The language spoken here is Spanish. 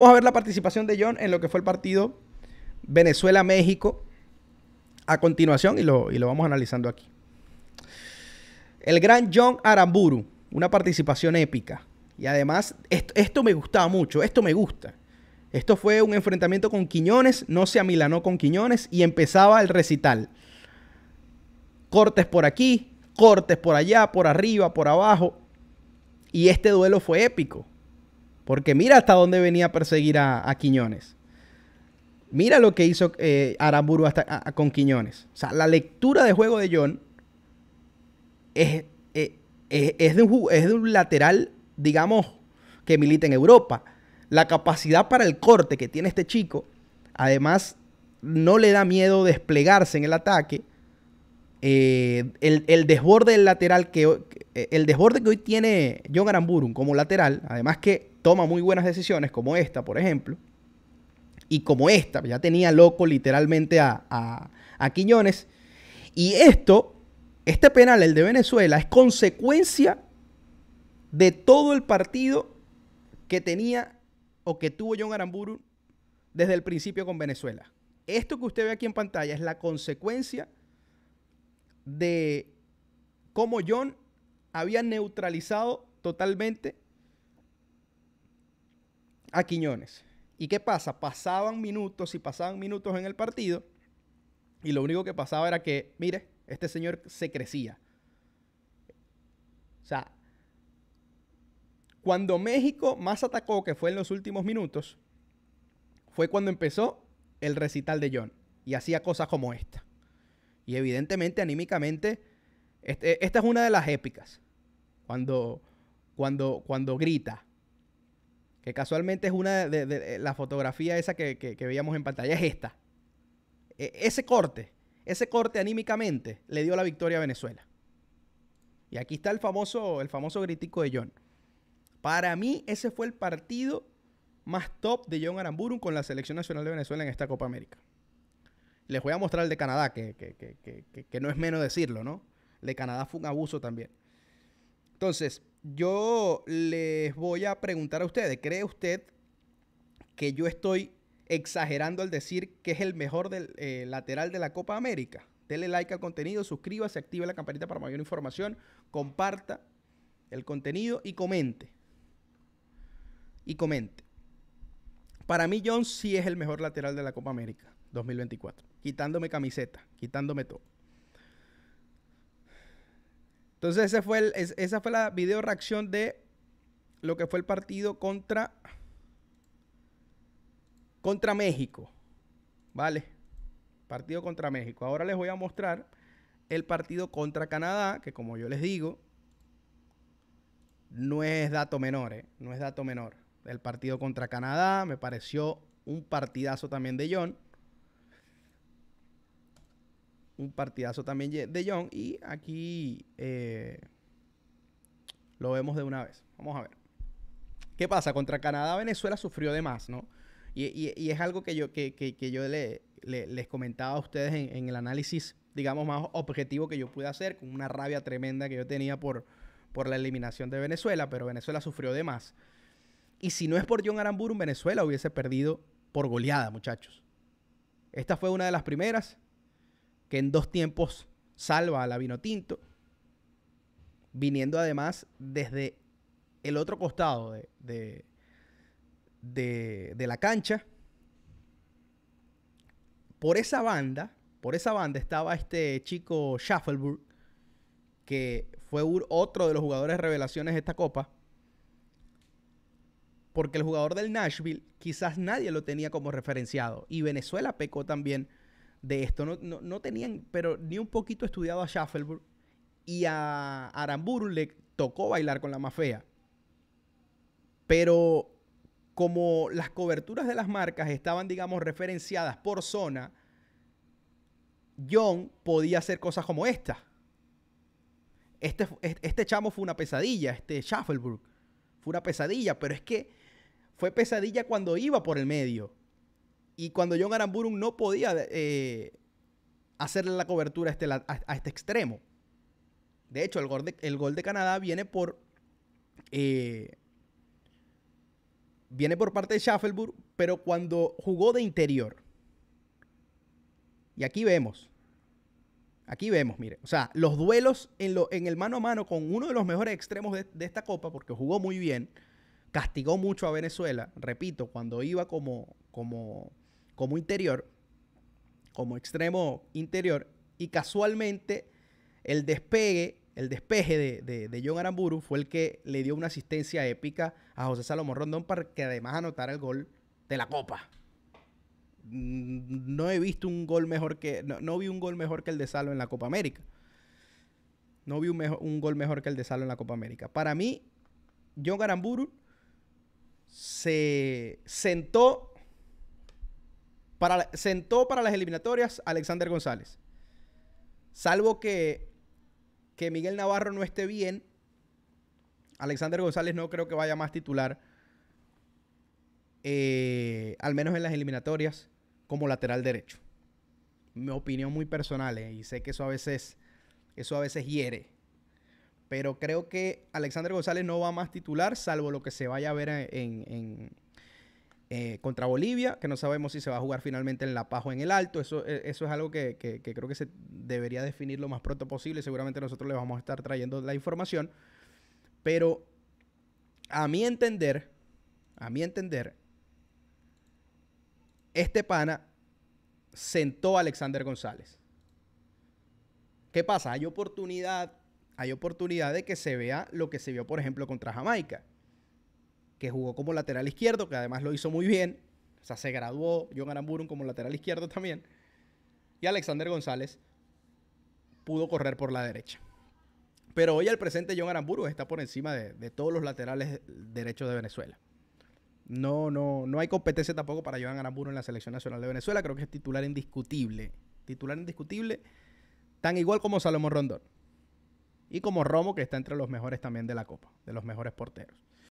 Vamos a ver la participación de John en lo que fue el partido Venezuela-México a continuación y lo, vamos analizando aquí. El gran John Aramburu, una participación épica. Y además, esto, esto, me gustaba mucho, esto me gusta. Esto fue un enfrentamiento con Quiñones, no se amilanó con Quiñones y empezaba el recital. Cortes por aquí, cortes por allá, por arriba, por abajo. Y este duelo fue épico. Porque mira hasta dónde venía a perseguir a, Quiñones. Mira lo que hizo eh, Aramburu hasta, con Quiñones. O sea, la lectura de juego de John es, eh, es, de un, lateral, digamos, que milita en Europa. La capacidad para el corte que tiene este chico, además, no le da miedo desplegarse en el ataque. Eh, el, el, desborde del lateral que el desborde que hoy tiene John Aramburu como lateral, además que toma muy buenas decisiones, como esta, por ejemplo, y como esta, ya tenía loco literalmente a, a, Quiñones, y esto, este penal, el de Venezuela, es consecuencia de todo el partido que tenía o que tuvo John Aramburu desde el principio con Venezuela. Esto que usted ve aquí en pantalla es la consecuencia de cómo John había neutralizado totalmente a Quiñones. ¿Y qué pasa? Pasaban minutos y pasaban minutos en el partido y lo único que pasaba era que, mire, este señor se crecía. O sea, cuando México más atacó, que fue en los últimos minutos, fue cuando empezó el recital de John y hacía cosas como esta. Y evidentemente, anímicamente, este, esta es una de las épicas. Cuando, cuando, cuando grita, que casualmente es una de, las fotografías la fotografía esa que, veíamos en pantalla, es esta. E, ese corte, ese corte anímicamente le dio la victoria a Venezuela. Y aquí está el famoso, el famoso gritico de John. Para mí, ese fue el partido más top de John Aramburu con la selección nacional de Venezuela en esta Copa América. Les voy a mostrar el de Canadá, que, que, no es menos decirlo, ¿no? El de Canadá fue un abuso también. Entonces, yo les voy a preguntar a ustedes, ¿cree usted que yo estoy exagerando al decir que es el mejor del, eh, lateral de la Copa América? Dele like al contenido, suscríbase, active la campanita para mayor información, comparta el contenido y comente. Y comente. Para mí, Jones sí es el mejor lateral de la Copa América 2024. Quitándome camiseta, quitándome todo. Entonces fue esa fue la video reacción de lo que fue el partido contra, contra México. ¿Vale? Partido contra México. Ahora les voy a mostrar el partido contra Canadá, que como yo les digo, no es dato menor, ¿eh? No es dato menor. El partido contra Canadá me pareció un partidazo también de John un partidazo también de John. Y aquí eh, lo vemos de una vez. Vamos a ver. ¿Qué pasa? Contra Canadá, Venezuela sufrió de más, ¿no? Y, es algo que yo, que, yo le, les comentaba a ustedes en, el análisis, digamos, más objetivo que yo pude hacer, con una rabia tremenda que yo tenía por, por la eliminación de Venezuela, pero Venezuela sufrió de más. Y si no es por John Aramburu, Venezuela hubiese perdido por goleada, muchachos. Esta fue una de las primeras que en dos tiempos salva a la Tinto, viniendo además desde el otro costado de, de, de, la cancha. Por esa banda, por esa banda estaba este chico Shuffleburg, que fue otro de los jugadores revelaciones de esta copa. Porque el jugador del Nashville quizás nadie lo tenía como referenciado. Y Venezuela pecó también de esto. No, tenían, pero ni un poquito estudiado a Shuffleburg Y a Aramburu le tocó bailar con la más fea. Pero como las coberturas de las marcas estaban, digamos, referenciadas por zona, John podía hacer cosas como esta. Este, este chamo fue una pesadilla, este Schaffelburg. Fue una pesadilla, pero es que fue pesadilla cuando iba por el medio y cuando John Aramburum no podía eh, hacerle la cobertura este a este, extremo. De hecho, el gol de, el gol de Canadá viene por. Eh, viene por parte de Schaffelburg, pero cuando jugó de interior. Y aquí vemos. Aquí vemos, mire. O sea, los duelos en, el mano a mano con uno de los mejores extremos de, esta copa, porque jugó muy bien, castigó mucho a Venezuela. Repito, cuando iba como, como, como interior, como extremo interior, y casualmente el despegue, el despeje de, John Aramburu fue el que le dio una asistencia épica a José Salomón Rondón para que además anotara el gol de la Copa. Mm, no he visto un gol mejor que, no, vi un gol mejor que el de Salomón en la Copa América. No vi un, gol mejor que el de Salomón en la Copa América. Para mí, John Garamburu se sentó sentó para las eliminatorias Alexander González. Salvo que, que Miguel Navarro no esté bien, Alexander González no creo que vaya más titular, eh, al menos en las eliminatorias, como lateral derecho. Mi opinión muy personal, eh, y sé que eso a veces, eso a veces hiere. Pero creo que Alexander González no va más titular, salvo lo que se vaya a ver en eh, contra Bolivia, que no sabemos si se va a jugar finalmente en La Paz o en el Alto. Eso, eh, eso es algo que, creo que se debería definir lo más pronto posible. Seguramente nosotros le vamos a estar trayendo la información. Pero a mi entender, a mi entender, este pana sentó a Alexander González. ¿Qué pasa? Hay oportunidad, hay oportunidad de que se vea lo que se vio, por ejemplo, contra Jamaica que jugó como lateral izquierdo, que además lo hizo muy bien. O sea, se graduó John Aramburu como lateral izquierdo también. Y Alexander González pudo correr por la derecha. Pero hoy el presente John Aramburu está por encima de, todos los laterales derechos de Venezuela. No, no, no hay competencia tampoco para John Aramburu en la selección nacional de Venezuela. Creo que es titular indiscutible. Titular indiscutible, tan igual como Salomón Rondón. Y como Romo, que está entre los mejores también de la Copa, de los mejores porteros.